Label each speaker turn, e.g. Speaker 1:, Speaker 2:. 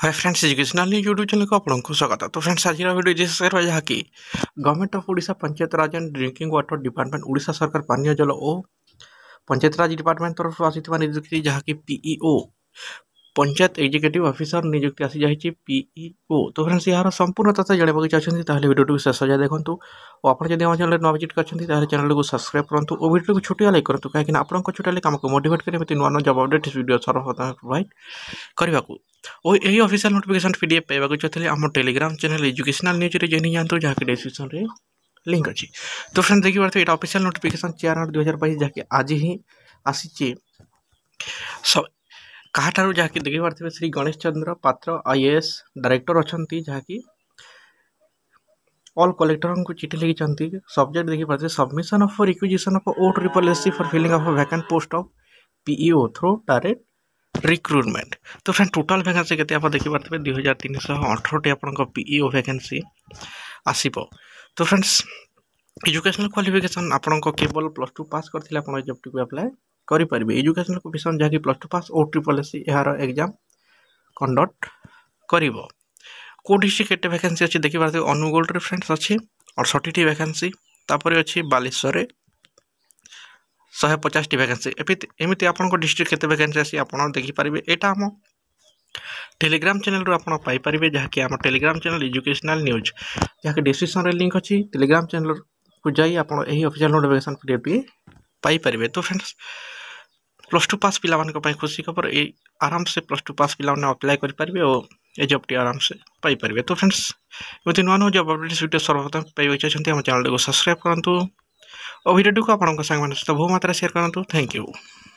Speaker 1: हाय friends educational YouTube channel को आपको स्वागत तो फ्रेंड्स आज भिडियो डिस्कस करवा जहाँ कि गवर्नमेंट ऑफ ओडा panchayat raj and drinking water department ओडा सरकार पानी जल और पंचायतराज डिपार्टमेंट तरफ आसी निर्देश जहाँकि पीईओ ପଞ୍ଚାୟତ ଏକ୍ଜିକ୍ୟୁଟିଭ୍ ଅଫିସର ନିଯୁକ୍ତି ଆସିଯାଇଛି ପିଇଓ ତ ଫ୍ରେଣ୍ଡସ୍ ଏହାର ସମ୍ପୂର୍ଣ୍ଣ ତଥ୍ୟ ଜାଣିବାକୁ ଚାହୁଁଛନ୍ତି ତାହେଲେ ଭିଡ଼ିଓଟିକୁ ଶେଷ ଯାଏ ଦେଖନ୍ତୁ ଓ ଆପଣ ଯଦି ଆମ ଚ୍ୟାନେଲ୍ ନୂଆ ଭିଜିଟ୍ କରିଛନ୍ତି ତାହେଲେ ଚ୍ୟାନେଲ୍କୁ ସବସ୍କ୍ରାଇବ୍ କରନ୍ତୁ ଓ ଭିଡ଼ିଓକୁ ଛୋଟିଆ ଲାଇକ୍ କରନ୍ତୁ କାହିଁକିନା ଆପଣଙ୍କ ଛୋଟିଆ ଲାଇକ୍ ଆମକୁ ମୋଟିଭେଟ୍ କରି ଏମିତି ନୂଆ ନୂଆ ଜବ୍ ଅପଡ଼େଟ୍ ଭିଡ଼ିଓ ସର୍ବଦା ପ୍ରୋଭାଇଡ଼ କରିବାକୁ ଓ ଏହି official notification P D F ପାଇବାକୁ ଚାହୁଁଥିଲେ ଆମ ଟେଲିଗ୍ରାମ ଚ୍ୟାନେଲ୍ ଏଜୁକେସନାଲ୍ ନ୍ୟୁଜ୍ରେ ଜଏନ୍ ହେଇଯାଆନ୍ତୁ ଯାହାକି ଡେସ୍କ୍ରିପ୍ସନ୍ରେ लिंक अच्छी तो फ्रेंड्स देखिए पार्थे यहाँ अफिशियल नोटिफिकेशन चार आठ दुई हजार बैस जहाँकि आज ही आसी सब क्या ठार् जहाँ कि देखे पार्थे श्री गणेश चंद्र पात्र आई एस डायरेक्टर अच्छा जहाँकि अल कलेक्टर को चिठी लिखी सब्जेक्ट देखे पार्थे submission of for requisition of ओट रिपोलेसी for filling of vacancy post of PEO through direct recruitment तो फ्रेंड टोटाल भैकेंसी के पार्थे दुई हजार तीन शह अठरटी आपईओ भैकेसी आसब तो फ्रेंड्स एजुकेशनल क्वाफिकेसन आपल प्लस टू पास करते आप टी को अप्लाई କରିପାରିବେ ଏଜୁକେସନାଲ୍ କମିଶନ୍ ଯାହାକି ପ୍ଲସ୍ ଟୁ ପାସ୍ ଓ ଟ୍ରିପଲ୍ ଏସ୍ ଏହାର ଏକ୍ଜାମ୍ କଣ୍ଡକ୍ଟ କରିବ କେଉଁ ଡିଷ୍ଟ୍ରିକ୍ଟ କେତେ ଭ୍ୟାକେନ୍ସି ଅଛି ଦେଖିପାରୁଥିବେ ଅନୁଗୁଳରେ ଫ୍ରେଣ୍ଡସ୍ ଅଛି ଅଠଷଠିଟି ଭ୍ୟାକେନ୍ସି ତାପରେ ଅଛି ବାଲେଶ୍ୱରରେ ଶହେ ପଚାଶଟି ଭ୍ୟାକେନ୍ସି ଏମିତି ଆପଣଙ୍କ ଡିଷ୍ଟ୍ରିକ୍ଟ କେତେ ଭ୍ୟାକେନ୍ସି ଅଛି ଆପଣ ଦେଖିପାରିବେ ଏଇଟା ଆମ টেলিগ্রাম চ্যানেলর আপনার পাইপারে যাকে আমার টেলিগ্রাম চ্যানেল এজুকেশনাল নিউজ যাকে ডিসক্রিপশনরে লিঙ্ক অছি টেলিগ্রাম চ্যানেল যাই আপনার এই অফিসিয়াল নোটিফিকেশন পিডিএফটি পাইপারে তো ফ্রেন্ডস ପ୍ଲସ୍ ଟୁ ପାସ୍ ପିଲାମାନଙ୍କ ପାଇଁ ଖୁସି ଖବର ଏଇ ଆରାମସେ ପ୍ଲସ୍ ଟୁ ପାସ୍ ପିଲାମାନେ ଆପ୍ଲାଏ କରିପାରିବେ ଓ ଏ ଜବ୍ଟି ଆରାମସେ ପାଇପାରିବେ ତ ଫ୍ରେଣ୍ଡସ୍ ଏମିତି ନୂଆ ନୂଆ ଜବ୍ ଅପଡ଼େଟ୍ ଭିଡ଼ିଓ ସର୍ବପ୍ରଥମେ ପାଇବାକୁ ଚାହୁଁଛନ୍ତି ଆମ ଚ୍ୟାନେଲ୍ଟିକୁ ସବସ୍କ୍ରାଇବ୍ କରନ୍ତୁ ଓ ଭିଡ଼ିଓଟିକୁ ଆପଣଙ୍କ ସାଙ୍ଗମାନଙ୍କ ସହିତ ବହୁ ମାତ୍ରାରେ ସେୟାର କରନ୍ତୁ ଥ୍ୟାଙ୍କ ୟୁ